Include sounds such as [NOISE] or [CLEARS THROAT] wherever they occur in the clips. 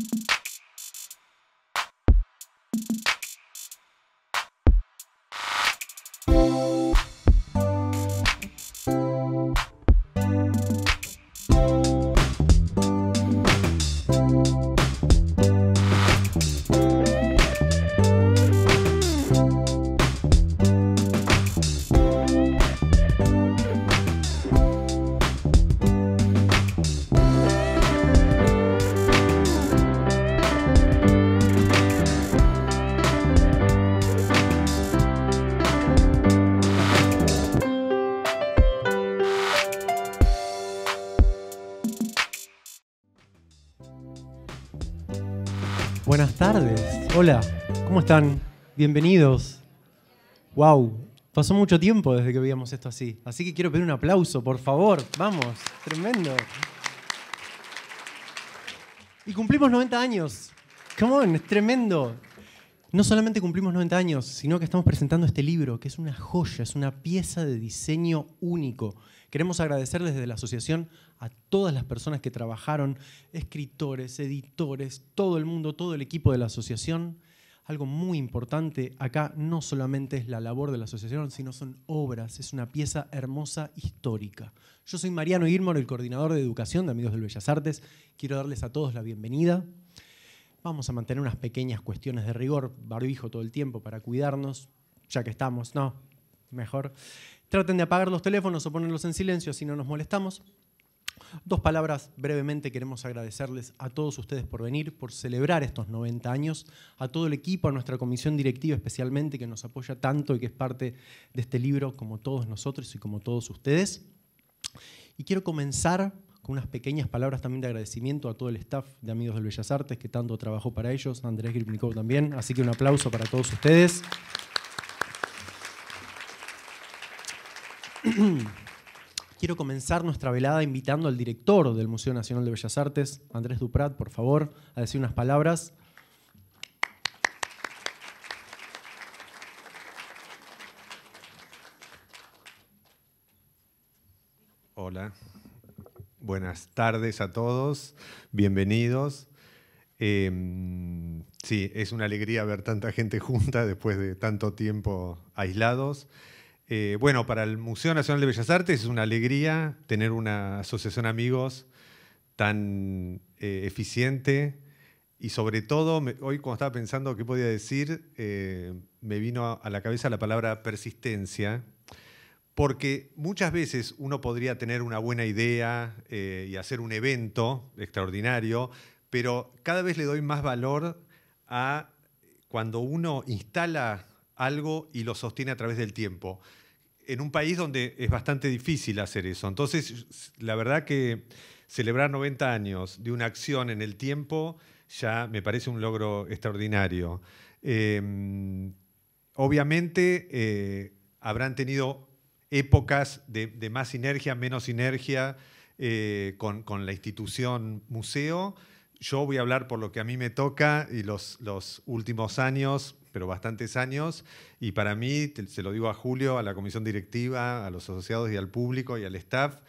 thank you están? Bienvenidos. Wow, pasó mucho tiempo desde que veíamos esto así. Así que quiero pedir un aplauso, por favor. Vamos, tremendo. Y cumplimos 90 años. Come on, es tremendo. No solamente cumplimos 90 años, sino que estamos presentando este libro, que es una joya, es una pieza de diseño único. Queremos agradecer desde la asociación a todas las personas que trabajaron, escritores, editores, todo el mundo, todo el equipo de la asociación algo muy importante acá no solamente es la labor de la asociación, sino son obras, es una pieza hermosa histórica. Yo soy Mariano Irmor, el coordinador de educación de Amigos del Bellas Artes. Quiero darles a todos la bienvenida. Vamos a mantener unas pequeñas cuestiones de rigor, barbijo todo el tiempo para cuidarnos, ya que estamos, no, mejor. Traten de apagar los teléfonos o ponerlos en silencio, si no nos molestamos. Dos palabras brevemente queremos agradecerles a todos ustedes por venir, por celebrar estos 90 años, a todo el equipo, a nuestra comisión directiva especialmente que nos apoya tanto y que es parte de este libro como todos nosotros y como todos ustedes. Y quiero comenzar con unas pequeñas palabras también de agradecimiento a todo el staff de Amigos del Bellas Artes que tanto trabajó para ellos, Andrés Gripnikov también, así que un aplauso para todos ustedes. [CLEARS THROAT] quiero comenzar nuestra velada invitando al director del Museo Nacional de Bellas Artes, Andrés Duprat, por favor, a decir unas palabras. Hola, buenas tardes a todos, bienvenidos. Em, sí, es una alegría ver tanta gente junta después de tanto tiempo aislados. Eh, bueno, para el Museo Nacional de Bellas Artes es una alegría tener una asociación amigos tan eh, eficiente y sobre todo, hoy cuando estaba pensando qué podía decir, eh, me vino a, a, la cabeza la palabra persistencia, porque muchas veces uno podría tener una buena idea y hacer un evento extraordinario, pero cada vez le doy más valor a cuando uno instala algo y lo sostiene a través del tiempo. En un país donde es bastante difícil hacer eso. Entonces, la verdad que celebrar 90 años de una acción en el tiempo ya me parece un logro extraordinario. Em, obviamente eh, habrán tenido épocas de, más sinergia, menos sinergia eh, con, la institución museo. Yo voy a hablar por lo que a mí me toca y los últimos años pero bastantes años, y para mí, se lo digo a Julio, a la comisión directiva, a los asociados y al público y al staff,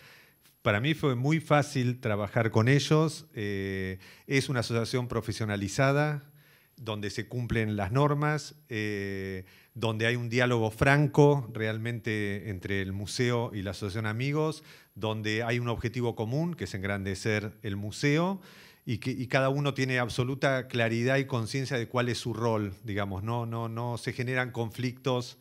para mí fue muy fácil trabajar con ellos. Eh, es una asociación profesionalizada, donde se cumplen las normas, eh, donde hay un diálogo franco realmente entre el museo y la asociación amigos, donde hay un objetivo común, que es engrandecer el museo y, cada uno tiene absoluta claridad y conciencia de cuál es su rol, digamos, no, no, no se generan conflictos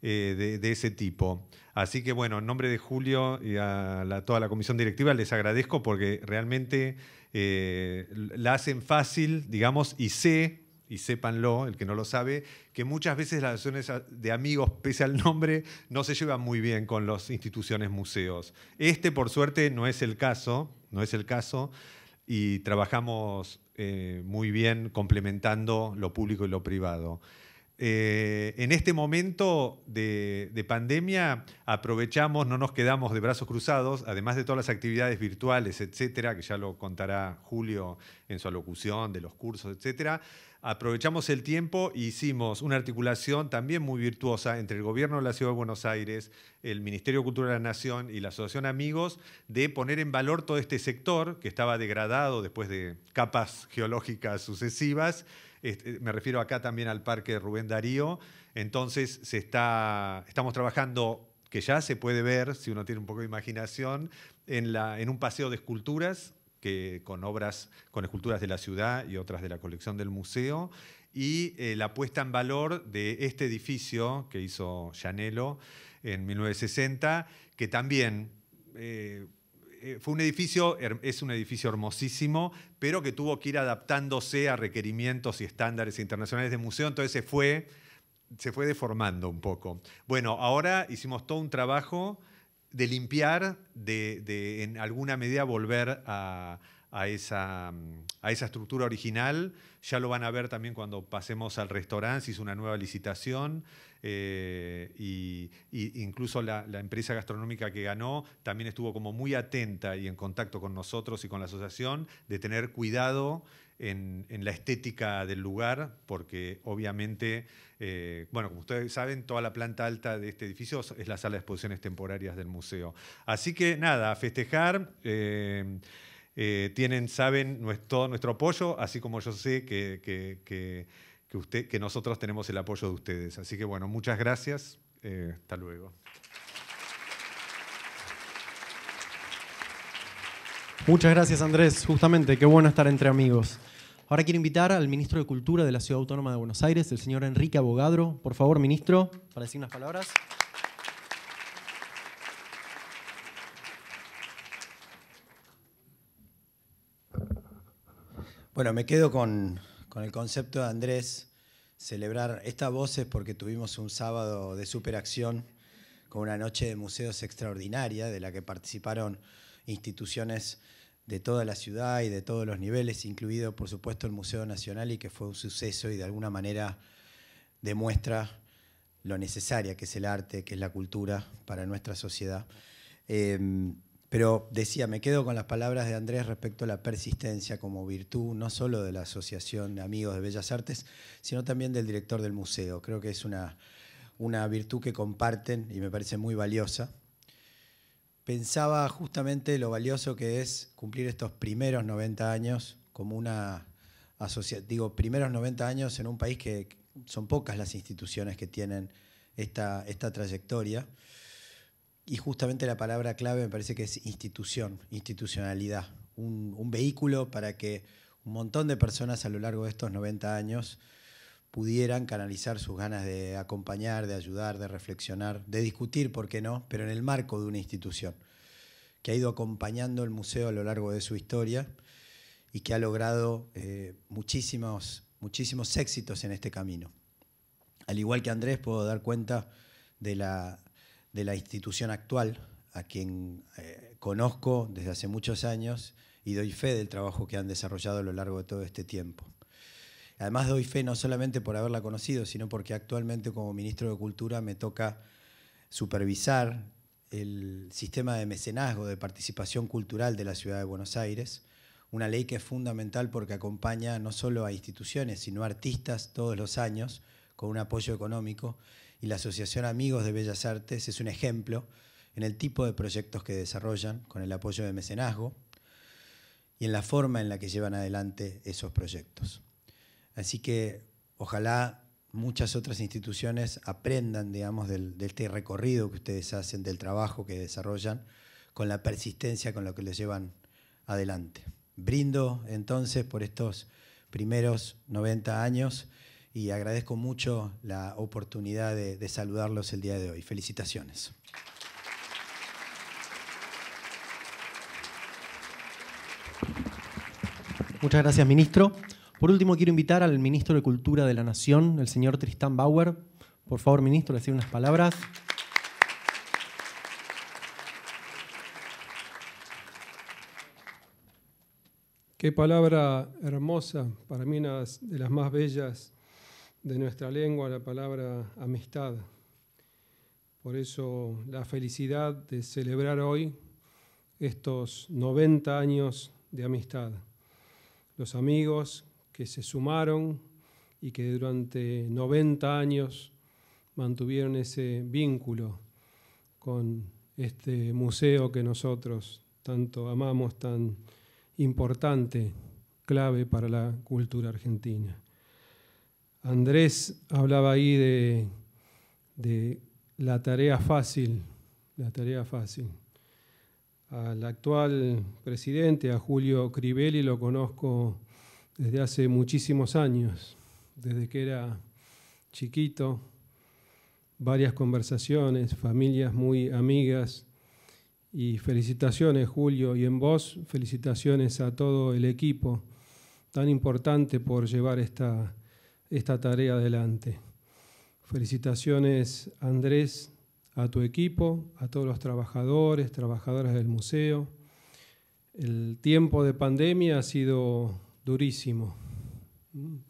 eh, de, ese tipo. Así que bueno, en nombre de Julio y a toda la comisión directiva les agradezco porque realmente eh, la hacen fácil, digamos, y sé y sépanlo, el que no lo sabe, que muchas veces las relaciones de amigos, pese al nombre, no se llevan muy bien con las instituciones museos. Este, por suerte, no es el caso, no es el caso, y trabajamos eh, muy bien complementando lo público y lo privado. Eh, en este momento de, de, pandemia aprovechamos, no nos quedamos de brazos cruzados, además de todas las actividades virtuales, etcétera, que ya lo contará Julio en su alocución de los cursos, etcétera aprovechamos el tiempo e hicimos una articulación también muy virtuosa entre el gobierno de la Ciudad de Buenos Aires, el Ministerio de Cultura de la Nación y la Asociación Amigos de poner en valor todo este sector que estaba degradado después de capas geológicas sucesivas. Este, me refiero acá también al Parque Rubén Darío. Entonces se está, estamos trabajando que ya se puede ver, si uno tiene un poco de imaginación, en un paseo de esculturas con obras, con esculturas de la ciudad y otras de la colección del museo, y eh, la puesta en valor de este edificio que hizo Janelo en 1960, que también... Eh, eh, fue un edificio, es un edificio hermosísimo, pero que tuvo que ir adaptándose a requerimientos y estándares internacionales de museo, entonces fue, se fue deformando un poco. Bueno, ahora hicimos todo un trabajo de limpiar, de, en alguna medida volver a, a, esa, estructura original. Ya lo van a ver también cuando pasemos al restaurante, si es una nueva licitación. Eh, y, incluso la, la, empresa gastronómica que ganó también estuvo como muy atenta y en contacto con nosotros y con la asociación de tener cuidado en, la estética del lugar, porque obviamente, eh, bueno, como ustedes saben, toda la planta alta de este edificio es la sala de exposiciones temporarias del museo. Así que nada, a festejar. Eh, eh, tienen, saben, todo nuestro apoyo, así como yo sé que, usted, que nosotros tenemos el apoyo de ustedes. Así que bueno, muchas gracias. hasta luego. Muchas gracias Andrés, justamente, qué bueno estar entre amigos. Ahora quiero invitar al ministro de Cultura de la Ciudad Autónoma de Buenos Aires, el señor Enrique Abogadro. Por favor, ministro, para decir unas palabras. Bueno, me quedo con, el concepto de Andrés, celebrar estas voces porque tuvimos un sábado de superacción con una noche de museos extraordinaria de la que participaron instituciones de toda la ciudad y de todos los niveles, incluido por supuesto el Museo Nacional y que fue un suceso y de alguna manera demuestra lo necesaria que es el arte, que es la cultura para nuestra sociedad. Em, pero decía, me quedo con las palabras de Andrés respecto a la persistencia como virtud, no solo de la Asociación de Amigos de Bellas Artes, sino también del director del museo. Creo que es una virtud que comparten y me parece muy valiosa pensaba justamente lo valioso que es cumplir estos primeros 90 años como una asociación, digo, primeros 90 años en un país que son pocas las instituciones que tienen esta, trayectoria. Y justamente la palabra clave me parece que es institución, institucionalidad, un, un vehículo para que un montón de personas a lo largo de estos 90 años pudieran canalizar sus ganas de acompañar, de ayudar, de reflexionar, de discutir, ¿por qué no?, pero en el marco de una institución que ha ido acompañando el museo a lo largo de su historia y que ha logrado eh, muchísimos, éxitos en este camino. Al igual que Andrés, puedo dar cuenta de la, institución actual, a quien eh, conozco desde hace muchos años y doy fe del trabajo que han desarrollado a lo largo de todo este tiempo. Además doy fe no solamente por haberla conocido, sino porque actualmente como ministro de Cultura me toca supervisar el sistema de mecenazgo, de participación cultural de la ciudad de Buenos Aires, una ley que es fundamental porque acompaña no solo a instituciones, sino a artistas todos los años con un apoyo económico, y la Asociación Amigos de Bellas Artes es un ejemplo en el tipo de proyectos que desarrollan con el apoyo de mecenazgo y en la forma en la que llevan adelante esos proyectos. Así que ojalá muchas otras instituciones aprendan, digamos, del, de este recorrido que ustedes hacen, del trabajo que desarrollan, con la persistencia con lo que les llevan adelante. Brindo entonces por estos primeros 90 años y agradezco mucho la oportunidad de saludarlos el día de hoy. Felicitaciones. Muchas gracias, ministro. Por último, quiero invitar al ministro de Cultura de la Nación, el señor Tristán Bauer. Por favor, ministro, decir unas palabras. Qué palabra hermosa, para mí una de las más bellas de nuestra lengua, la palabra amistad. Por eso la felicidad de celebrar hoy estos 90 años de amistad. Los amigos que se sumaron y que durante 90 años mantuvieron ese vínculo con este museo que nosotros tanto amamos, tan importante, clave para la cultura argentina. Andrés hablaba ahí de, la tarea fácil, la tarea fácil. Al actual presidente, a Julio Cribelli lo conozco desde hace muchísimos años, desde que era chiquito, varias conversaciones, familias muy amigas y felicitaciones Julio y en vos, felicitaciones a todo el equipo tan importante por llevar esta, esta tarea adelante. Felicitaciones Andrés a tu equipo, a todos los trabajadores, trabajadoras del museo. El tiempo de pandemia ha sido durísimo.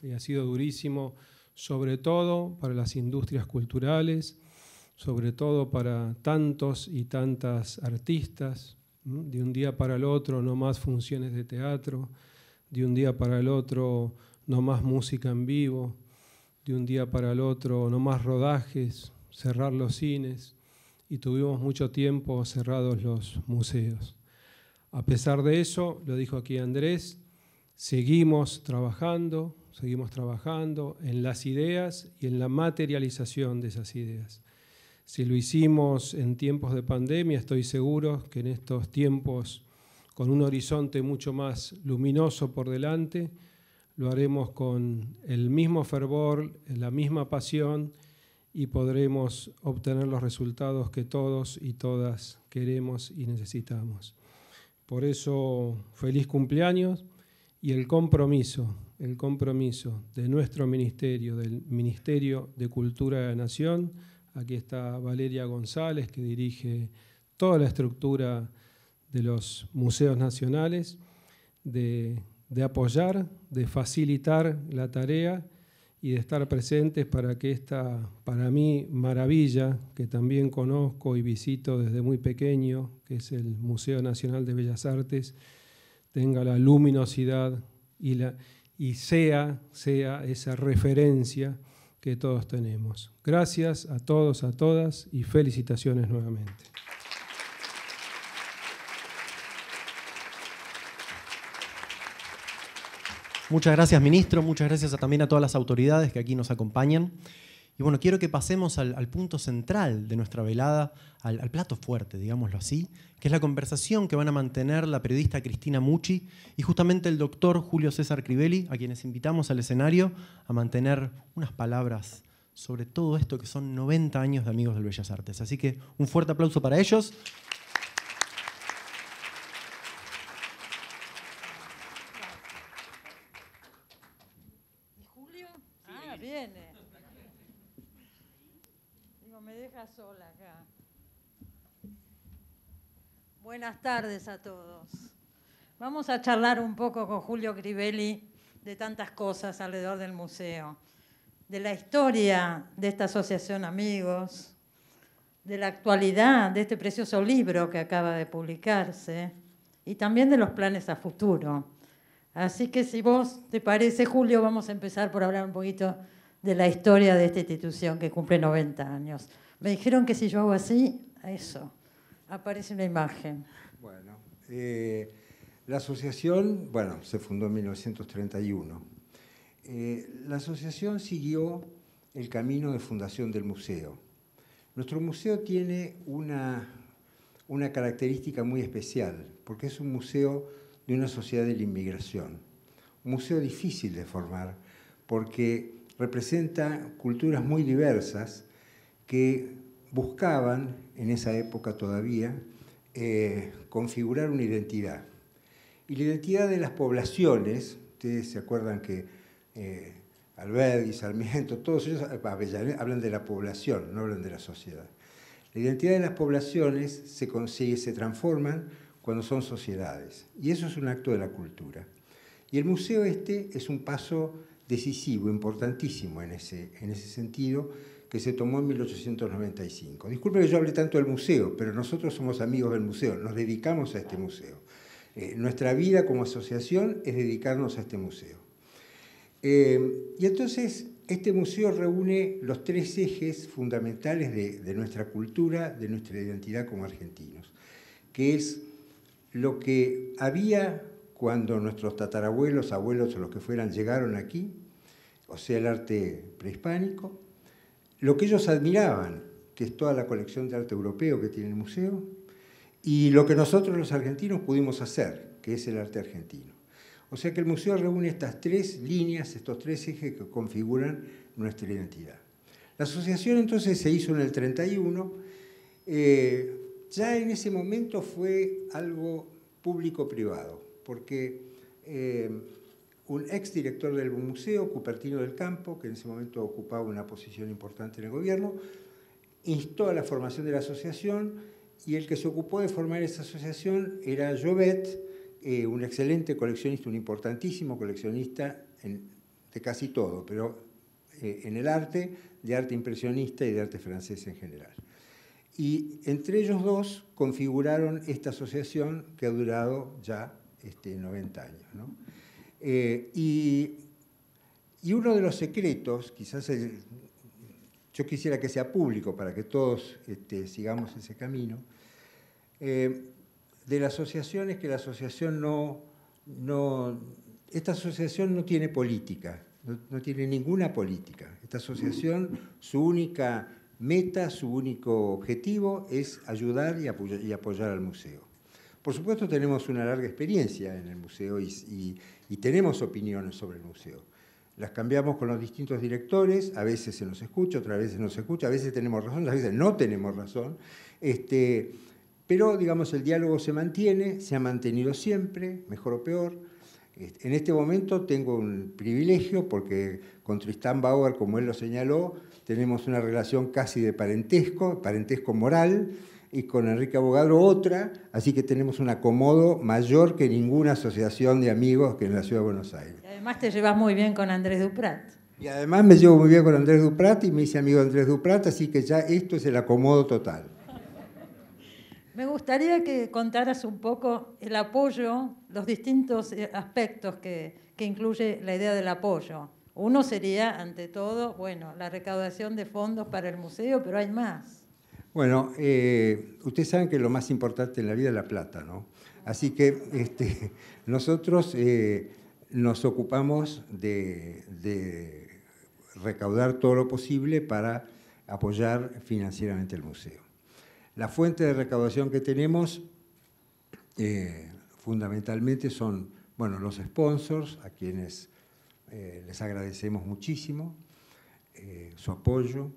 Y ha sido durísimo sobre todo para las industrias culturales, sobre todo para tantos y tantas artistas, de un día para el otro no más funciones de teatro, de un día para el otro no más música en vivo, de un día para el otro no más rodajes, cerrar los cines y tuvimos mucho tiempo cerrados los museos. A pesar de eso, lo dijo aquí Andrés, Seguimos trabajando, seguimos trabajando en las ideas y en la materialización de esas ideas. Si lo hicimos en tiempos de pandemia, estoy seguro que en estos tiempos con un horizonte mucho más luminoso por delante, lo haremos con el mismo fervor, la misma pasión y podremos obtener los resultados que todos y todas queremos y necesitamos. Por eso, feliz cumpleaños y el compromiso, el compromiso de nuestro ministerio, del Ministerio de Cultura de la Nación. Aquí está Valeria González, que dirige toda la estructura de los museos nacionales, de, apoyar, de facilitar la tarea y de estar presentes para que esta, para mí, maravilla, que también conozco y visito desde muy pequeño, que es el Museo Nacional de Bellas Artes, tenga la luminosidad y, la, y sea, sea esa referencia que todos tenemos. Gracias a todos, a todas y felicitaciones nuevamente. Muchas gracias, ministro. Muchas gracias también a todas las autoridades que aquí nos acompañan. Y bueno, quiero que pasemos al, punto central de nuestra velada, al, al, plato fuerte, digámoslo así, que es la conversación que van a mantener la periodista Cristina Mucci y justamente el doctor Julio César Crivelli, a quienes invitamos al escenario a mantener unas palabras sobre todo esto que son 90 años de Amigos del Bellas Artes. Así que un fuerte aplauso para ellos. Buenas tardes a todos. Vamos a charlar un poco con Julio Crivelli de tantas cosas alrededor del museo, de la historia de esta asociación Amigos, de la actualidad de este precioso libro que acaba de publicarse y también de los planes a futuro. Así que si vos te parece, Julio, vamos a empezar por hablar un poquito de la historia de esta institución que cumple 90 años. Me dijeron que si yo hago así, eso. Aparece una imagen. Bueno, eh, la asociación, bueno, se fundó en 1931. Eh, la asociación siguió el camino de fundación del museo. Nuestro museo tiene una, una característica muy especial, porque es un museo de una sociedad de la inmigración. Un museo difícil de formar, porque representa culturas muy diversas que buscaban, en esa época todavía, eh, configurar una identidad. Y la identidad de las poblaciones, ustedes se acuerdan que eh, Alberti, Sarmiento, todos ellos hablan de la población, no hablan de la sociedad. La identidad de las poblaciones se consigue, se transforman cuando son sociedades. Y eso es un acto de la cultura. Y el museo este es un paso decisivo, importantísimo en ese sentido, que se tomó en 1895. Disculpe que yo hable tanto del museo, pero nosotros somos amigos del museo, nos dedicamos a este museo. Eh, nuestra vida como asociación es dedicarnos a este museo. Eh, y entonces este museo reúne los tres ejes fundamentales de, de nuestra cultura, de nuestra identidad como argentinos, que es lo que había cuando nuestros tatarabuelos, abuelos o los que fueran llegaron aquí, o sea, el arte prehispánico, lo que ellos admiraban, que es toda la colección de arte europeo que tiene el museo, y lo que nosotros los argentinos pudimos hacer, que es el arte argentino. O sea que el museo reúne estas tres líneas, estos tres ejes que configuran nuestra identidad. La asociación entonces se hizo en el 31. Eh, ya en ese momento fue algo público-privado, porque eh, un exdirector del museo, Cupertino del Campo, que en ese momento ocupaba una posición importante en el gobierno, instó a la formación de la asociación y el que se ocupó de formar esa asociación era Jovet, eh, un excelente coleccionista, un importantísimo coleccionista de casi todo, pero eh, en el arte, de arte impresionista y de arte francés en general. Y entre ellos dos configuraron esta asociación que ha durado ya este, 90 años. Eh, y, uno de los secretos, quizás yo quisiera que sea público para que todos este, sigamos ese camino, eh, de la asociación es que la asociación no, no esta asociación no tiene política, no, tiene ninguna política. Esta asociación, su única meta, su único objetivo es ayudar y, apoyar, al museo. Por supuesto tenemos una larga experiencia en el museo y y tenemos opiniones sobre el museo. Las cambiamos con los distintos directores, a veces se nos escucha, otras veces no se escucha, a veces tenemos razón, a veces no tenemos razón. Este, pero, digamos, el diálogo se mantiene, se ha mantenido siempre, mejor o peor. Este, en este momento tengo un privilegio porque con Tristán Bauer, como él lo señaló, tenemos una relación casi de parentesco, parentesco moral, y con Enrique Abogado otra, así que tenemos un acomodo mayor que ninguna asociación de amigos que en la Ciudad de Buenos Aires. además te llevas muy bien con Andrés Duprat. Y además me llevo muy bien con Andrés Duprat y me hice amigo de Andrés Duprat, así que ya esto es el acomodo total. Me gustaría que contaras un poco el apoyo, los distintos eh, aspectos que, que incluye la idea del apoyo. Uno sería, ante todo, bueno, la recaudación de fondos para el museo, pero hay más. Bueno, eh, ustedes saben que lo más importante en la vida es la plata, ¿no? Así que este, [LAUGHS] nosotros eh, nos ocupamos de, recaudar todo lo posible para apoyar financieramente el museo. La fuente de recaudación que tenemos eh, fundamentalmente son, bueno, los sponsors, a quienes les agradecemos muchísimo su apoyo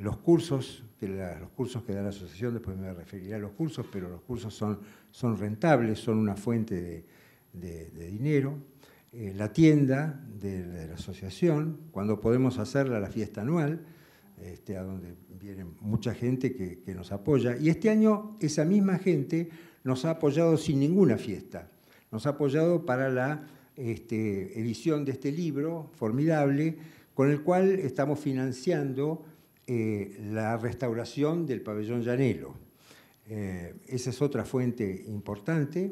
los cursos, que los cursos que da la asociación, después me referiré a los cursos, pero los cursos son, rentables, son una fuente de, dinero. Eh, la tienda de, la asociación, cuando podemos hacerla la fiesta anual, este, a donde viene mucha gente que, nos apoya. Y este año esa misma gente nos ha apoyado sin ninguna fiesta. Nos ha apoyado para la este, edición de este libro formidable con el cual estamos financiando eh, la restauración del pabellón Llanelo. Eh, esa es otra fuente importante.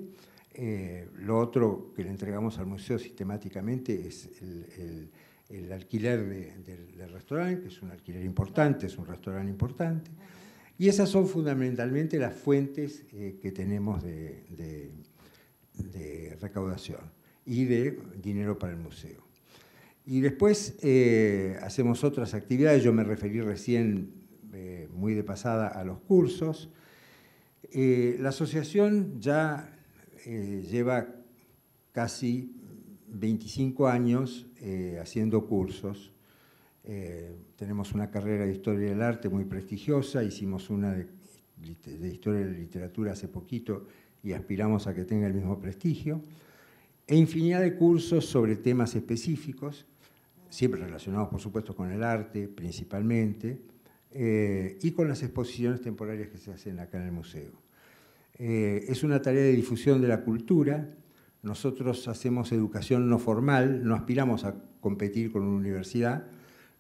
Eh, lo otro que le entregamos al museo sistemáticamente es el, alquiler del, restaurante, que es un alquiler importante, es un restaurante importante. Y esas son fundamentalmente las fuentes que tenemos de recaudación y de dinero para el museo. Y después eh, hacemos otras actividades. Yo me referí recién, eh, muy de pasada, a los cursos. Eh, la asociación ya lleva casi 25 años haciendo cursos. tenemos una carrera de historia del arte muy prestigiosa, hicimos una de, de historia de la literatura hace poquito y aspiramos a que tenga el mismo prestigio, e infinidad de cursos sobre temas específicos siempre relacionados por supuesto con el arte principalmente, eh, y con las exposiciones temporarias que se hacen acá en el museo. Eh, es una tarea de difusión de la cultura. Nosotros hacemos educación no formal, no aspiramos a competir con una universidad.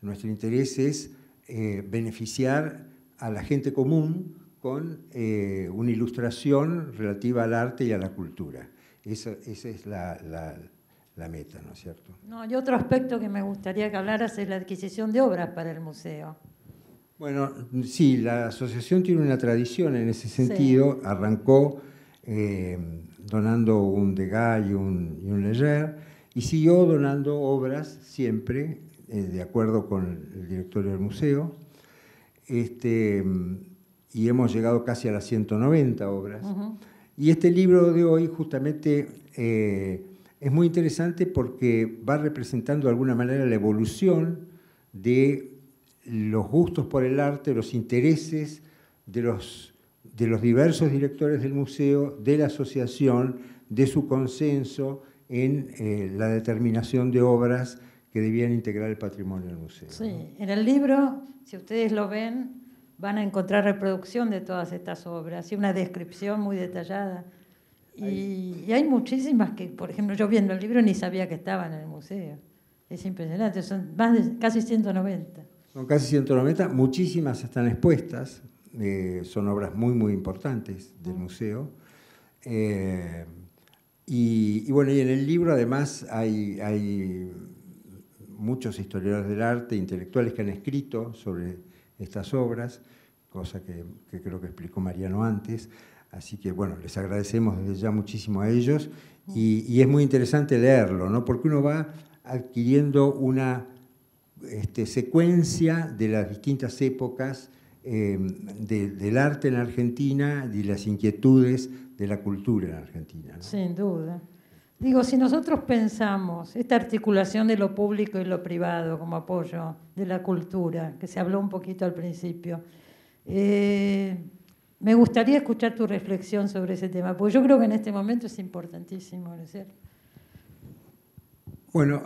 Nuestro interés es eh, beneficiar a la gente común con una ilustración relativa al arte y a la cultura. Esa, esa es la, la meta, ¿no es cierto? No, hay otro aspecto que me gustaría que hablaras es la adquisición de obras para el museo. Bueno, sí, la asociación tiene una tradición en ese sentido. Arrancó eh, donando un Degas y un, y un Leger y siguió donando obras siempre, eh, de acuerdo con el directorio del museo. Este, y hemos llegado casi a las 190 obras. Y este libro de hoy justamente eh, es muy interesante porque va representando de alguna manera la evolución de los gustos por el arte, los intereses de los, diversos directores del museo, de la asociación, de su consenso en eh, la determinación de obras que debían integrar el patrimonio del museo. en el libro, si ustedes lo ven, van a encontrar reproducción de todas estas obras y una descripción muy detallada y, hay muchísimas que, por ejemplo, yo viendo el libro ni sabía que estaban en el museo. Es impresionante, son más de casi 190. Son casi 190, muchísimas están expuestas, eh, son obras muy, muy importantes del museo. Eh, y, y, bueno, y en el libro además hay, hay muchos historiadores del arte, intelectuales que han escrito sobre estas obras, cosa que creo que explicó Mariano antes. Así que bueno, les agradecemos desde ya muchísimo a ellos y, es muy interesante leerlo, ¿no? Porque uno va adquiriendo una este, secuencia de las distintas épocas eh, del arte en Argentina y las inquietudes de la cultura en Argentina. Sin duda. Digo, si nosotros pensamos esta articulación de lo público y lo privado como apoyo de la cultura, que se habló un poquito al principio, eh, me gustaría escuchar tu reflexión sobre ese tema, porque yo creo que en este momento es importantísimo, ¿no es Bueno,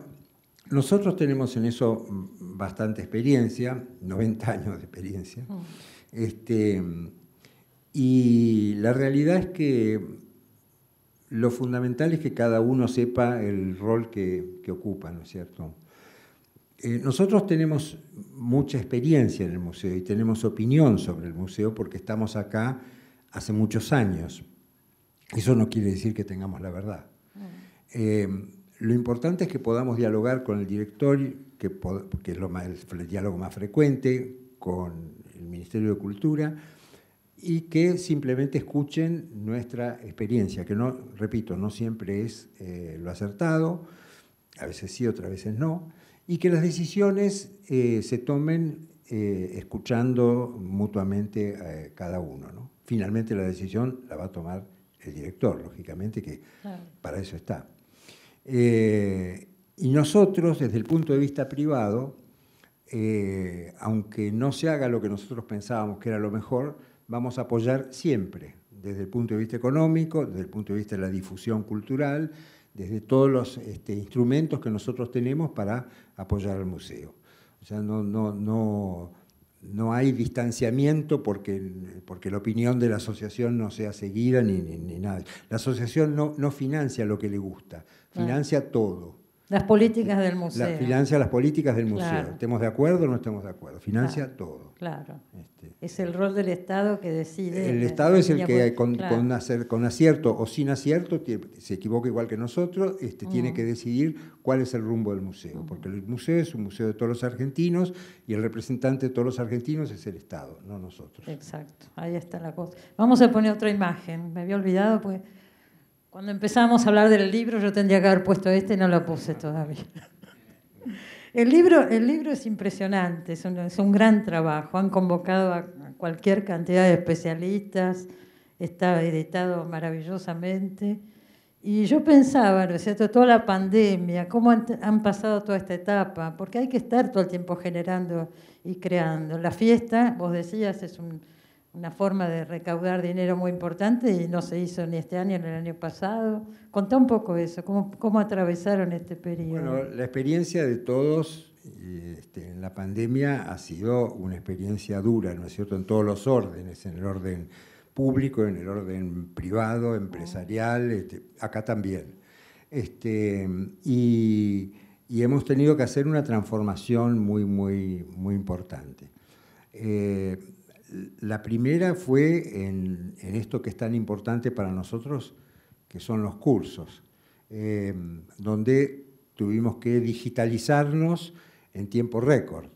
nosotros tenemos en eso bastante experiencia, 90 años de experiencia. Mm. Este, y la realidad es que lo fundamental es que cada uno sepa el rol que, que ocupa, ¿no es cierto? Eh, nosotros tenemos mucha experiencia en el museo y tenemos opinión sobre el museo porque estamos acá hace muchos años. Eso no quiere decir que tengamos la verdad. Mm. Eh, lo importante es que podamos dialogar con el director, que, es el diálogo más frecuente, con el Ministerio de Cultura, y que simplemente escuchen nuestra experiencia, que no, repito, no siempre es eh, lo acertado, a veces sí, otras veces no y que las decisiones eh, se tomen eh, escuchando mutuamente cada uno. Finalmente la decisión la va a tomar el director, lógicamente, que para eso está. Eh, y nosotros, desde el punto de vista privado, aunque no se haga lo que nosotros pensábamos que era lo mejor, vamos a apoyar siempre, desde el punto de vista económico, desde el punto de vista de la difusión cultural, desde todos los este, instrumentos que nosotros tenemos para apoyar al museo. O sea, no, no, hay distanciamiento porque, porque, la opinión de la asociación no sea seguida ni, nada. La asociación no, financia lo que le gusta, financia todo. Las políticas del museo. financia las políticas del museo. Estemos de acuerdo o no estemos de acuerdo. Financia todo. Claro. Este, es el rol del Estado que decide. El Estado es el que, con, con, acierto o sin acierto, se equivoca igual que nosotros, este, tiene mm. que decidir cuál es el rumbo del museo. Mm. Porque el museo es un museo de todos los argentinos y el representante de todos los argentinos es el Estado, no nosotros. Exacto. Ahí está la cosa. Vamos a poner otra imagen. Me había olvidado, pues. Cuando empezamos a hablar del libro, yo tendría que haber puesto este y no lo puse todavía. El libro, el libro es impresionante, es un, gran trabajo. Han convocado a cualquier cantidad de especialistas, está editado maravillosamente. Y yo pensaba, ¿no es cierto?, toda la pandemia, cómo han, han, pasado toda esta etapa, porque hay que estar todo el tiempo generando y creando. La fiesta, vos decías, es un, una forma de recaudar dinero muy importante y no se hizo ni este año ni el año pasado. Contá un poco eso, cómo, cómo atravesaron este periodo. Bueno, la experiencia de todos este, en la pandemia ha sido una experiencia dura, ¿no es cierto?, en todos los órdenes, en el orden público, en el orden privado, empresarial, este, acá también. Este, y, hemos tenido que hacer una transformación muy, muy, muy importante. Eh, la primera fue en, esto que es tan importante para nosotros, que son los cursos, em, donde tuvimos que digitalizarnos en tiempo récord.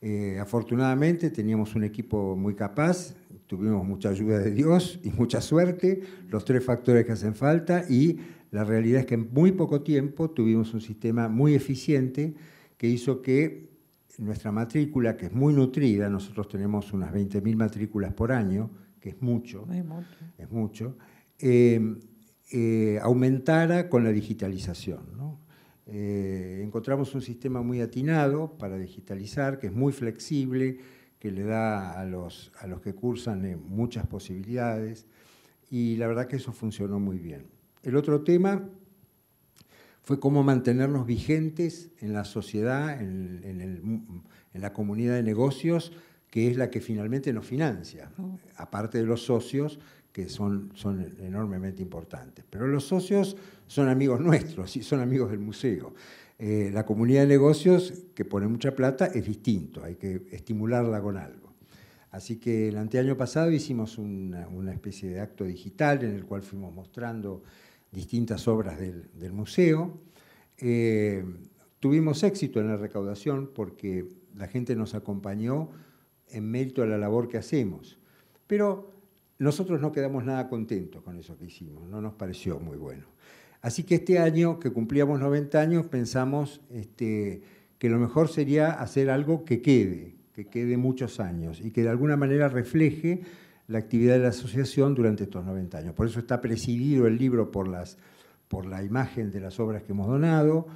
Eh, afortunadamente teníamos un equipo muy capaz, tuvimos mucha ayuda de Dios y mucha suerte, los tres factores que hacen falta y la realidad es que en muy poco tiempo tuvimos un sistema muy eficiente que hizo que nuestra matrícula, que es muy nutrida, nosotros tenemos unas 20.000 matrículas por año, que es mucho, es mucho, eh, eh, aumentara con la digitalización. Eh, encontramos un sistema muy atinado para digitalizar, que es muy flexible, que le da a los, a los que cursan muchas posibilidades, y la verdad que eso funcionó muy bien. El otro tema fue cómo mantenernos vigentes en la sociedad, en, la comunidad de negocios, que es la que finalmente nos financia, aparte de los socios, que son, enormemente importantes. Pero los socios son amigos nuestros y son amigos del museo. Eh, la comunidad de negocios, que pone mucha plata, es distinto, hay que estimularla con algo. Así que el anteaño pasado hicimos una, una especie de acto digital en el cual fuimos mostrando distintas obras del, museo. Eh, tuvimos éxito en la recaudación porque la gente nos acompañó en mérito a la labor que hacemos. Pero nosotros no quedamos nada contentos con eso que hicimos, no nos pareció muy bueno. Así que este año, que cumplíamos 90 años, pensamos este, que lo mejor sería hacer algo que quede, que quede muchos años y que de alguna manera refleje la actividad de la asociación durante estos 90 años. Por eso está presidido el libro por, las, por la imagen de las obras que hemos donado,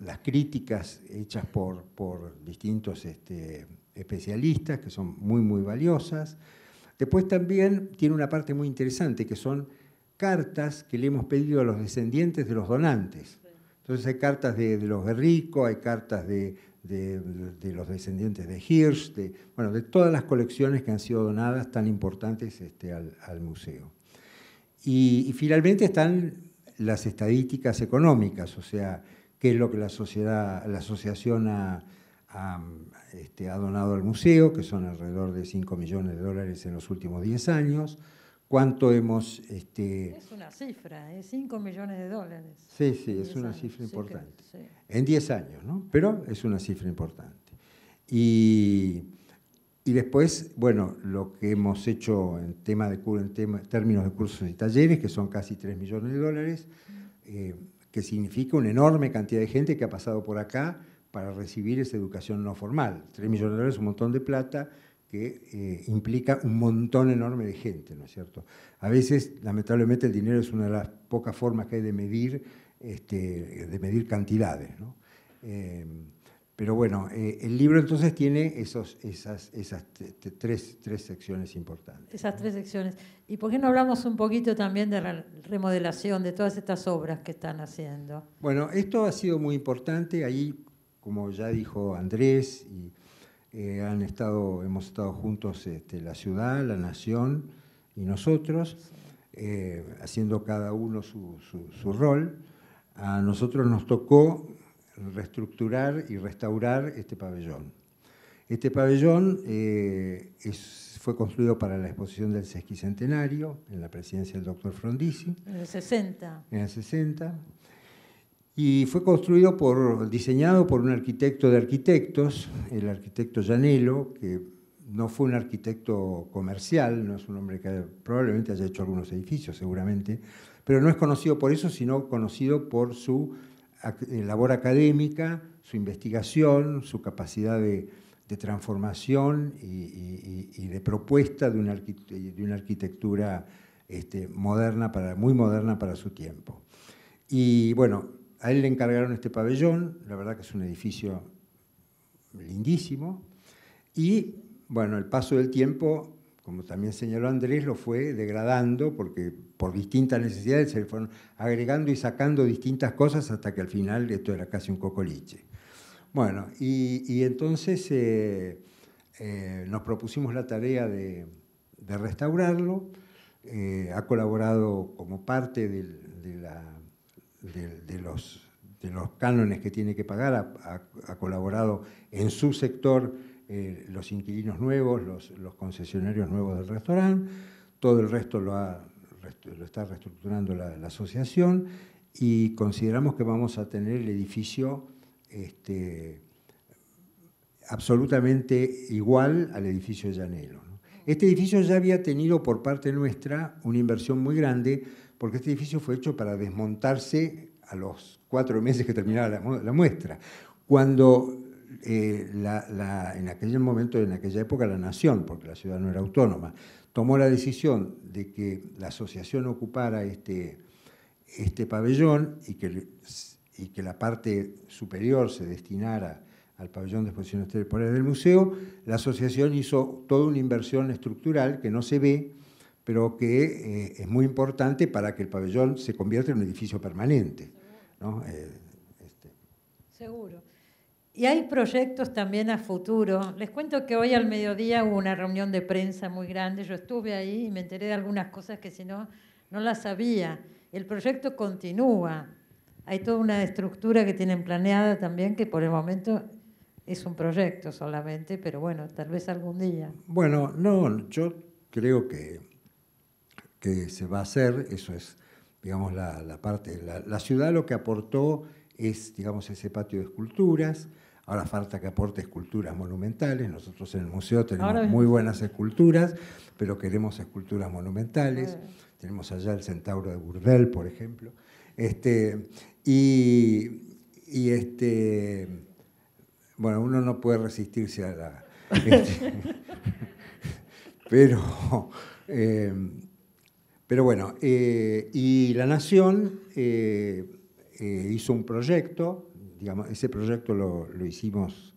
las críticas hechas por, por distintos este, especialistas, que son muy, muy valiosas. Después también tiene una parte muy interesante, que son cartas que le hemos pedido a los descendientes de los donantes. Entonces hay cartas de, de los hay cartas de, los descendientes de Hirsch, de, bueno, de todas las colecciones que han sido donadas tan importantes este, al, museo. Y, finalmente están las estadísticas económicas, o sea, qué es lo que la, asociación este, ha donado al museo, que son alrededor de 5 millones de dólares en los últimos 10 años cuánto hemos... Este... Es una cifra, es ¿eh? 5 millones de dólares. Sí, sí, es una cifra importante. En 10 años, ¿no? Pero es una cifra importante. Y, después, bueno, lo que hemos hecho en, tema de, en términos de cursos y talleres, que son casi 3 millones de dólares, eh, que significa una enorme cantidad de gente que ha pasado por acá para recibir esa educación no formal. 3 millones de dólares es un montón de plata que eh, implica un montón enorme de gente, ¿no es cierto? A veces, lamentablemente, el dinero es una de las pocas formas que hay de medir, este, de medir cantidades, ¿no? Eh, pero bueno, eh, el libro entonces tiene esos, esas, esas tres, secciones importantes. Esas tres secciones. ¿Y por qué no hablamos un poquito también de la remodelación, de todas estas obras que están haciendo? Bueno, esto ha sido muy importante. Ahí, como ya dijo Andrés y eh, han estado, hemos estado juntos este, la ciudad, la nación y nosotros, eh, haciendo cada uno su, rol. A nosotros nos tocó reestructurar y restaurar este pabellón. Este pabellón eh, fue construido para la exposición del sesquicentenario, en la presidencia del doctor Frondizi. En el 60. En el 60 y fue construido por, diseñado por un arquitecto de arquitectos, el arquitecto llanelo que no fue un arquitecto comercial, no es un hombre que probablemente haya hecho algunos edificios, seguramente, pero no es conocido por eso, sino conocido por su eh, labor académica, su investigación, su capacidad de, transformación y, de propuesta de una, de una arquitectura este, moderna, para, muy moderna para su tiempo. Y bueno, a él le encargaron este pabellón, la verdad que es un edificio lindísimo, y bueno, el paso del tiempo, como también señaló Andrés, lo fue degradando porque por distintas necesidades se le fueron agregando y sacando distintas cosas hasta que al final esto era casi un cocoliche. Bueno, y, entonces eh, eh, nos propusimos la tarea de, restaurarlo. Eh, ha colaborado como parte de la de, los, cánones que tiene que pagar, ha, colaborado en su sector eh, los inquilinos nuevos, los, concesionarios nuevos del restaurante, todo el resto lo, está reestructurando la, asociación y consideramos que vamos a tener el edificio este, absolutamente igual al edificio de Llanelo. Este edificio ya había tenido por parte nuestra una inversión muy grande, porque este edificio fue hecho para desmontarse a los cuatro meses que terminaba la, muestra. Cuando eh, la, en aquel momento, en aquella época, la nación, porque la ciudad no era autónoma, tomó la decisión de que la asociación ocupara este, este pabellón y que, la parte superior se destinara al pabellón de exposiciones temporales del museo, la asociación hizo toda una inversión estructural que no se ve, pero que eh, es muy importante para que el pabellón se convierta en un edificio permanente. Eh, este. Seguro. Y hay proyectos también a futuro. Les cuento que hoy al mediodía hubo una reunión de prensa muy grande. Yo estuve ahí y me enteré de algunas cosas que si no, no las sabía. El proyecto continúa. Hay toda una estructura que tienen planeada también que por el momento es un proyecto solamente, pero bueno, tal vez algún día. Bueno, no, yo creo que que se va a hacer, eso es, digamos, la, la parte, la, la, ciudad lo que aportó es, digamos, ese patio de esculturas, ahora falta que aporte esculturas monumentales, nosotros en el museo tenemos muy buenas esculturas, pero queremos esculturas monumentales, tenemos allá el centauro de Burdel, por ejemplo, este, y, y este, bueno, uno no puede resistirse a la... [LAUGHS] Este, [LAUGHS] pero eh, pero bueno, eh, y La Nación eh, eh, hizo un proyecto, digamos, ese proyecto lo, hicimos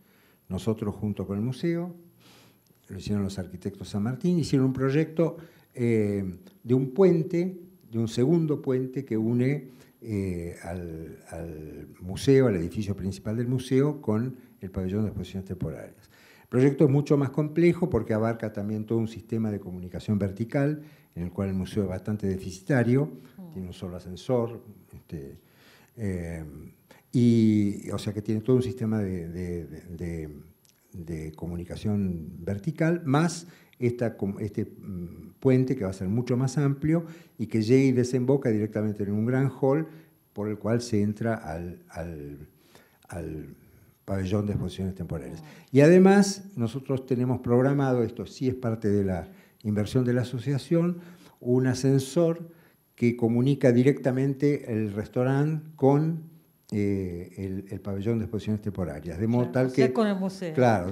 nosotros junto con el museo, lo hicieron los arquitectos San Martín, hicieron un proyecto de un puente, de un segundo puente que une al, al museo, al edificio principal del museo, con el pabellón de exposiciones temporales. El proyecto es mucho más complejo porque abarca también todo un sistema de comunicación vertical, en el cual el museo es bastante deficitario, mm. tiene un solo ascensor, este, eh, y o sea que tiene todo un sistema de, comunicación vertical, más este mm, puente que va a ser mucho más amplio y que llega y desemboca directamente en un gran hall por el cual se entra al pabellón de exposiciones temporales. Y además, nosotros tenemos programado, esto sí es parte de la inversión de la asociación, un ascensor que comunica directamente el restaurante con eh, el, pabellón de exposiciones temporarias. De modo tal que. el Claro,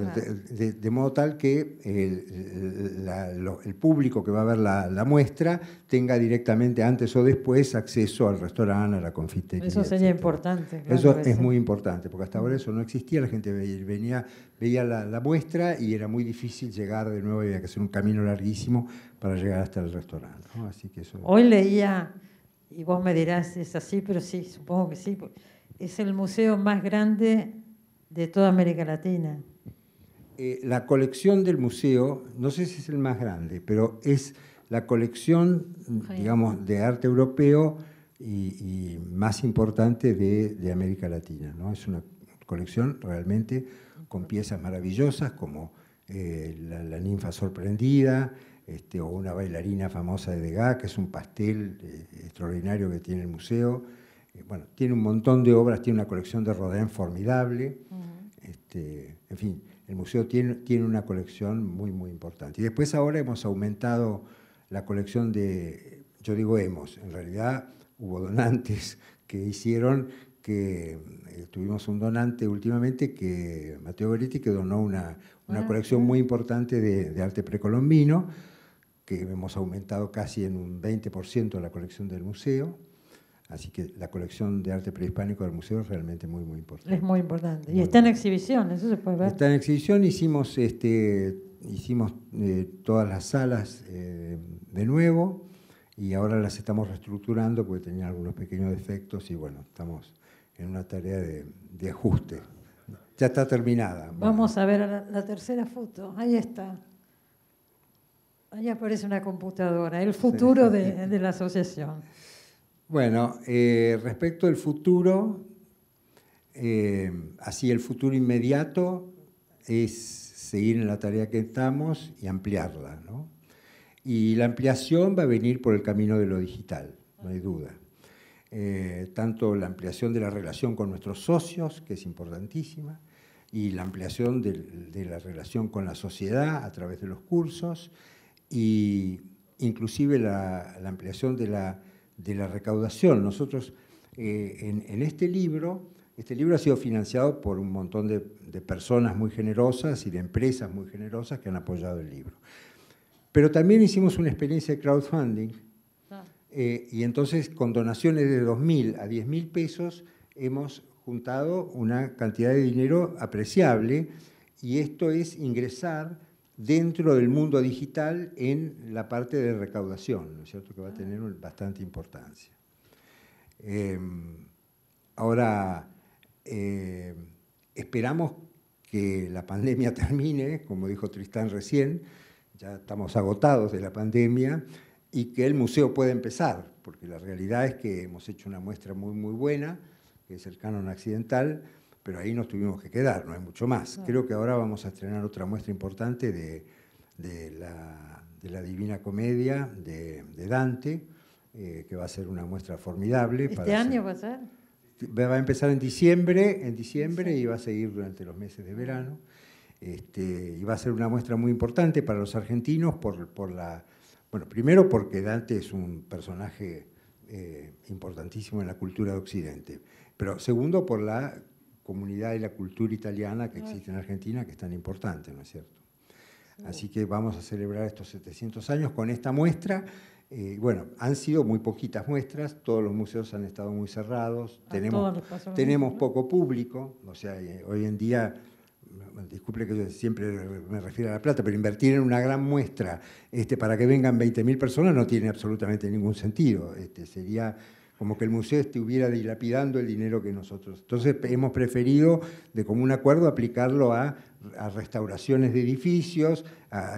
De, modo tal que el, público que va a ver la, muestra tenga directamente antes o después acceso al restaurante, a la confitería. Eso sería importante. eso es muy importante, porque hasta ahora eso no existía, la gente venía, veía la, muestra y era muy difícil llegar de nuevo, había que hacer un camino larguísimo para llegar hasta el restaurante. que Hoy leía, y vos me dirás, es así, pero sí, supongo que sí. Es el museo más grande de toda América Latina. Eh, la colección del museo, no sé si es el más grande, pero es la colección, digamos, de arte europeo y, más importante de, América Latina. ¿no? Es una colección realmente con piezas maravillosas como eh, la, ninfa sorprendida este, o una bailarina famosa de Degas, que es un pastel eh, extraordinario que tiene el museo eh, bueno, tiene un montón de obras, tiene una colección de Rodin formidable. Este, en fin, el museo tiene, una colección muy, muy importante. Y después ahora hemos aumentado la colección de, yo digo hemos, en realidad hubo donantes [LAUGHS] que hicieron que eh, tuvimos un donante últimamente que Mateo Beretti que donó una, colección muy importante de arte precolombino que hemos aumentado casi en un 20% la colección del museo Así que la colección de arte prehispánico del museo es realmente muy, muy importante. Es muy importante. y está en exhibición, eso se puede ver. Está en exhibición, hicimos, este, hicimos eh, todas las salas eh, de nuevo y ahora las estamos reestructurando porque tenían algunos pequeños defectos y bueno, estamos en una tarea de, ajuste. Ya está terminada. Vamos a ver la, tercera foto. Ahí está. Ahí aparece una computadora, el futuro de la asociación. Bueno, eh, respecto al futuro, eh, así el futuro inmediato es seguir en la tarea que estamos y ampliarla, Y la ampliación va a venir por el camino de lo digital, no hay duda. Eh, tanto la ampliación de la relación con nuestros socios, que es importantísima, y la ampliación de, la relación con la sociedad a través de los cursos, e inclusive la ampliación de la de la recaudación. Nosotros eh, en, este libro, este libro ha sido financiado por un montón de, personas muy generosas y de empresas muy generosas que han apoyado el libro. Pero también hicimos una experiencia de crowdfunding ah. eh, y entonces con donaciones de 2.000 a 10.000 pesos hemos juntado una cantidad de dinero apreciable y esto es ingresar dentro del mundo digital en la parte de recaudación, ¿no es cierto?, que va a ah. tener bastante importancia. Em, ahora, em, esperamos que la pandemia [LAUGHS] termine, como dijo Tristán recién, ya estamos agotados de la pandemia, y que el museo pueda empezar, porque la realidad es que hemos hecho una muestra muy, muy buena, que es el canon accidental, pero ahí nos tuvimos que quedar, no hay mucho más. Creo que ahora vamos a estrenar otra muestra importante de, de, la, Divina Comedia de, Dante, eh, que va a ser una muestra formidable. ¿Este año va a ser? Va a empezar en diciembre, en diciembre y va a seguir durante los meses de verano. Este, y va a ser una muestra muy importante para los argentinos por, la... Bueno, primero porque Dante es un personaje eh, importantísimo en la cultura de Occidente, pero segundo por la comunidad y la cultura italiana que existe en Argentina, que es tan importante, ¿no es cierto? Así que vamos a celebrar estos 700 años con esta muestra. Eh, bueno, han sido muy poquitas muestras, todos los museos han estado muy cerrados, tenemos, tenemos poco público, o sea, eh, hoy en día, disculpe que yo siempre me refiero a la plata, pero invertir en una gran muestra este, para que vengan 20.000 personas no tiene absolutamente ningún sentido, este, sería como que el museo estuviera dilapidando el dinero que nosotros. Entonces hemos preferido de común acuerdo aplicarlo a, restauraciones de edificios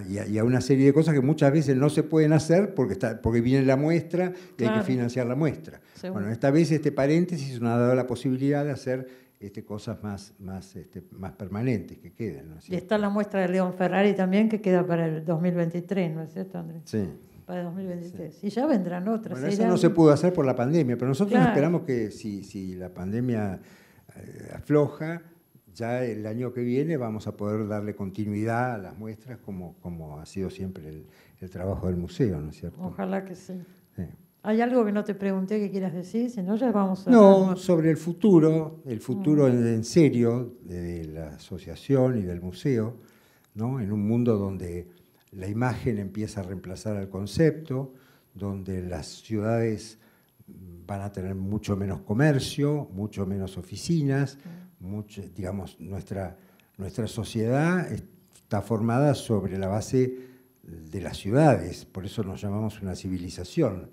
y, a, una serie de cosas que muchas veces no se pueden hacer porque, está, porque viene la muestra y hay que financiar la muestra. Bueno, esta vez este paréntesis nos ha dado la posibilidad de hacer este, cosas más, este, permanentes que queden. y está la muestra de León Ferrari también que queda para el 2023, ¿no es cierto, Andrés? Sí, para 2023. Y ya vendrán otras. Bueno, eso no se pudo hacer por la pandemia, pero nosotros esperamos que si, si la pandemia eh, afloja, ya el año que viene vamos a poder darle continuidad a las muestras como, como ha sido siempre el, trabajo del museo, ¿no es cierto? Ojalá que sí. ¿Hay algo que no te pregunté que quieras decir? Si no, ya vamos a... No, sobre el futuro, el futuro mm. en serio de la asociación y del museo, ¿no? En un mundo donde la imagen empieza a reemplazar al concepto, donde las ciudades mm, van a tener mucho menos comercio, mucho menos oficinas, mm. digamos, nuestra, nuestra sociedad está formada sobre la base de las ciudades, por eso nos llamamos una civilización,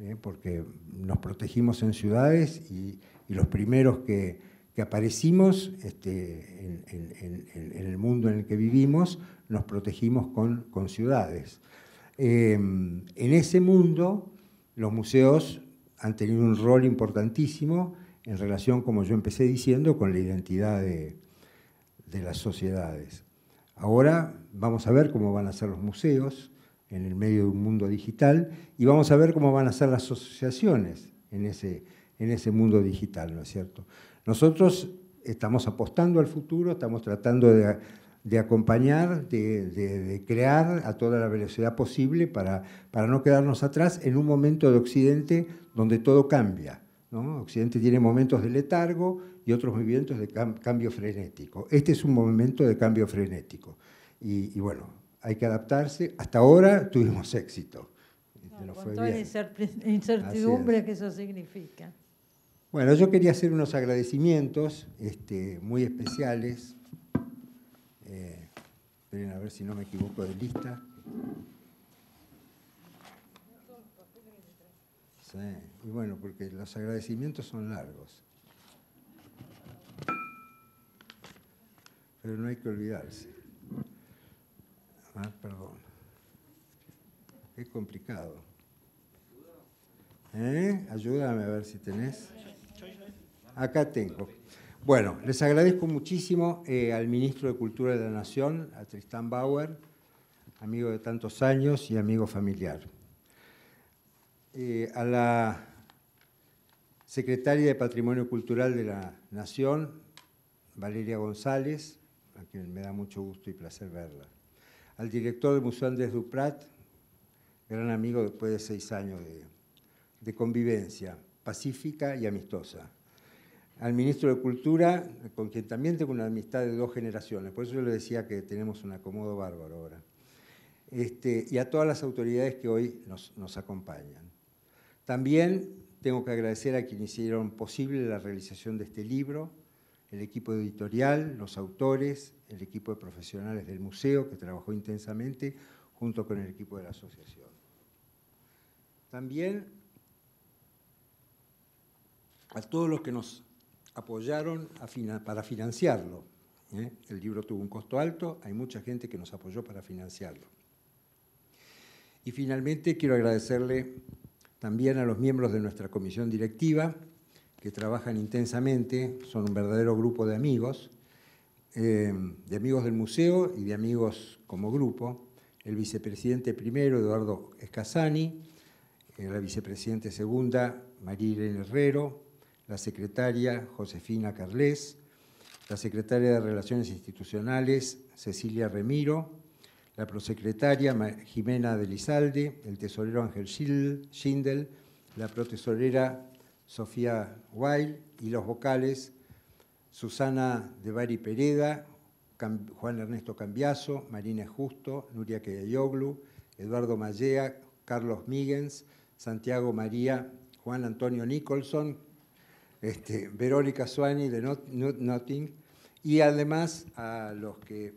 ¿eh? porque nos protegimos en ciudades y los primeros que, que aparecimos este, en, el mundo en el que vivimos, nos protegimos con, ciudades. Em, en ese mundo, los museos han tenido un rol importantísimo en relación, como yo empecé diciendo, con la identidad de, las sociedades. Ahora vamos a ver cómo van a ser los museos en el medio de un mundo digital y vamos a ver cómo van a ser las asociaciones en en ese mundo digital, ¿no es cierto? Nosotros estamos apostando al futuro, estamos tratando de, acompañar, de, crear a toda la velocidad posible para, para no quedarnos atrás en un momento de Occidente donde todo cambia. Occidente tiene momentos de letargo y otros movimientos de cambio frenético. Este es un momento de cambio frenético. Y, bueno, hay que adaptarse. Hasta ahora tuvimos éxito. No, con toda la incertidumbre que eso significa. Bueno, yo quería hacer unos agradecimientos este, muy especiales. Eh, esperen a ver si no me equivoco de lista. Sí, y bueno, porque los agradecimientos son largos. Pero no hay que olvidarse. Ah, perdón. Es complicado. ¿Eh? Ayúdame a ver si tenés acá tengo. Bueno, les agradezco muchísimo eh, al ministro de Cultura de la Nación, a Tristán Bauer, amigo de tantos años y amigo familiar. Eh, a la secretaria de Patrimonio Cultural de la Nación, Valeria González, a quien me da mucho gusto y placer verla. Al director del Museo Andrés Duprat, gran amigo después de seis años de convivencia pacífica y amistosa al ministro de Cultura, con quien también tengo una amistad de dos generaciones, por eso yo le decía que tenemos un acomodo bárbaro ahora, este, y a todas las autoridades que hoy nos, nos acompañan. También tengo que agradecer a quienes hicieron posible la realización de este libro, el equipo editorial, los autores, el equipo de profesionales del museo que trabajó intensamente junto con el equipo de la asociación. También a todos los que nos apoyaron para financiarlo. ¿eh? El libro tuvo un costo alto, hay mucha gente que nos apoyó para financiarlo. Y finalmente quiero agradecerle también a los miembros de nuestra comisión directiva, que trabajan intensamente, son un verdadero grupo de amigos, eh, de amigos del museo y de amigos como grupo. El vicepresidente primero, Eduardo Escasani, eh, la vicepresidente segunda, María Herrero, la secretaria Josefina Carles, la secretaria de Relaciones Institucionales Cecilia Remiro, la prosecretaria Jimena Delizalde, el tesorero Ángel Schindel, la protesorera Sofía Weil y los vocales Susana Bari Pereda, Juan Ernesto Cambiaso, Marina Justo, Nuria Quedayoglu, Eduardo Mallea, Carlos Miguens, Santiago María, Juan Antonio Nicholson, este, Verónica Suani de Not, y además a los que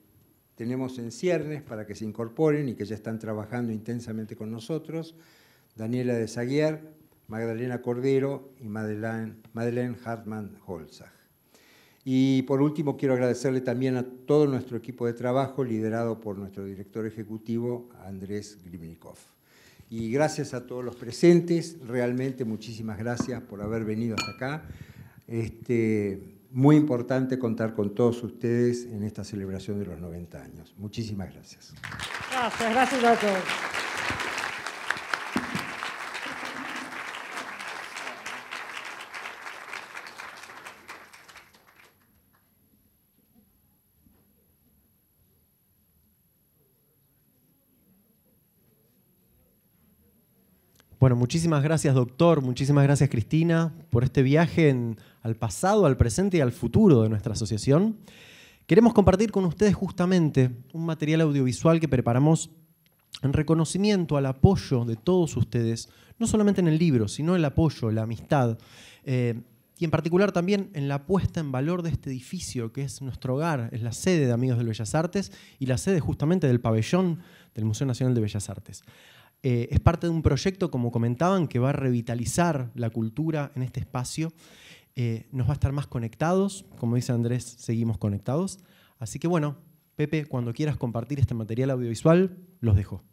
tenemos en ciernes para que se incorporen y que ya están trabajando intensamente con nosotros, Daniela de Saguier, Magdalena Cordero y Madeleine, Madeleine Hartmann Holzach. Y por último, quiero agradecerle también a todo nuestro equipo de trabajo liderado por nuestro director ejecutivo, Andrés Grimnikov y gracias a todos los presentes. Realmente muchísimas gracias por haber venido hasta acá. Este, muy importante contar con todos ustedes en esta celebración de los 90 años. Muchísimas gracias. Gracias, gracias a todos. Bueno, muchísimas gracias doctor, muchísimas gracias Cristina por este viaje al pasado, al presente y al futuro de nuestra asociación. Queremos compartir con ustedes justamente un material audiovisual que preparamos en reconocimiento al apoyo de todos ustedes, no solamente en el libro, sino el apoyo, la amistad, eh, y en particular también en la puesta en valor de este edificio que es nuestro hogar, es la sede de Amigos de Bellas Artes y la sede justamente del pabellón del Museo Nacional de Bellas Artes. Eh, es parte de un proyecto, como comentaban, que va a revitalizar la cultura en este espacio. Eh, nos va a estar más conectados, como dice Andrés, seguimos conectados. Así que bueno, Pepe, cuando quieras compartir este material audiovisual, los dejo.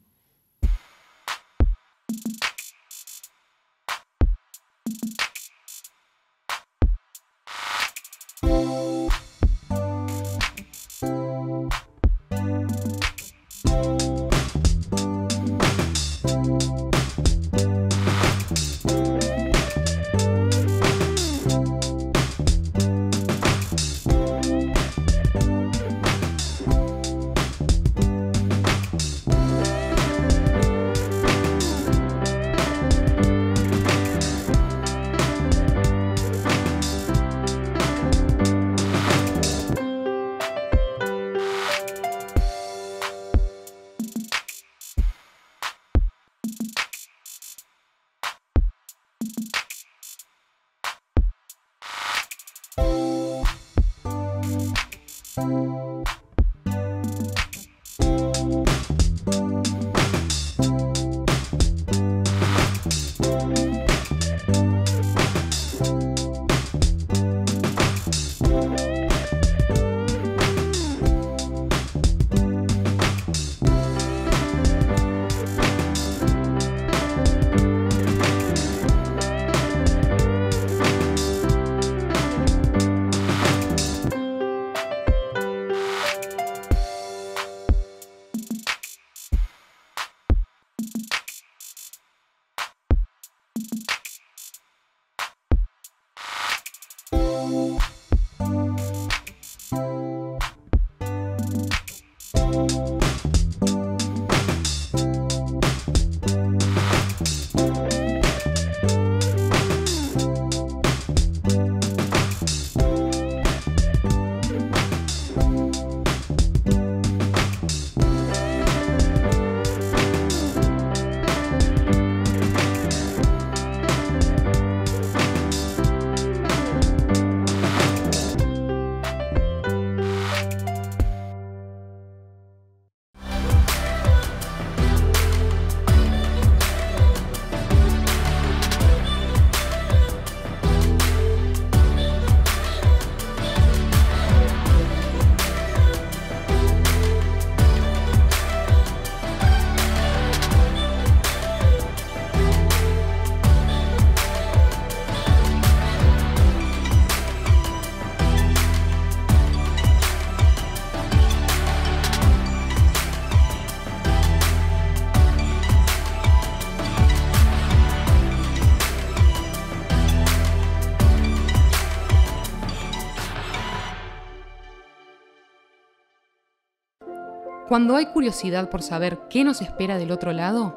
Cuando hay curiosidad por saber qué nos espera del otro lado,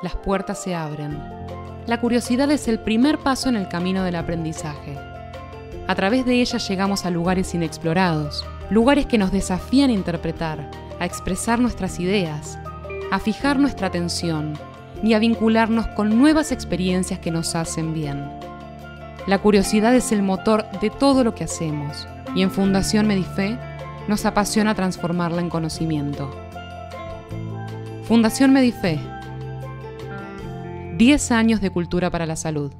las puertas se abren. La curiosidad es el primer paso en el camino del aprendizaje. A través de ella llegamos a lugares inexplorados, lugares que nos desafían a interpretar, a expresar nuestras ideas, a fijar nuestra atención y a vincularnos con nuevas experiencias que nos hacen bien. La curiosidad es el motor de todo lo que hacemos y en Fundación Medife nos apasiona transformarla en conocimiento. Fundación Medife. 10 años de cultura para la salud.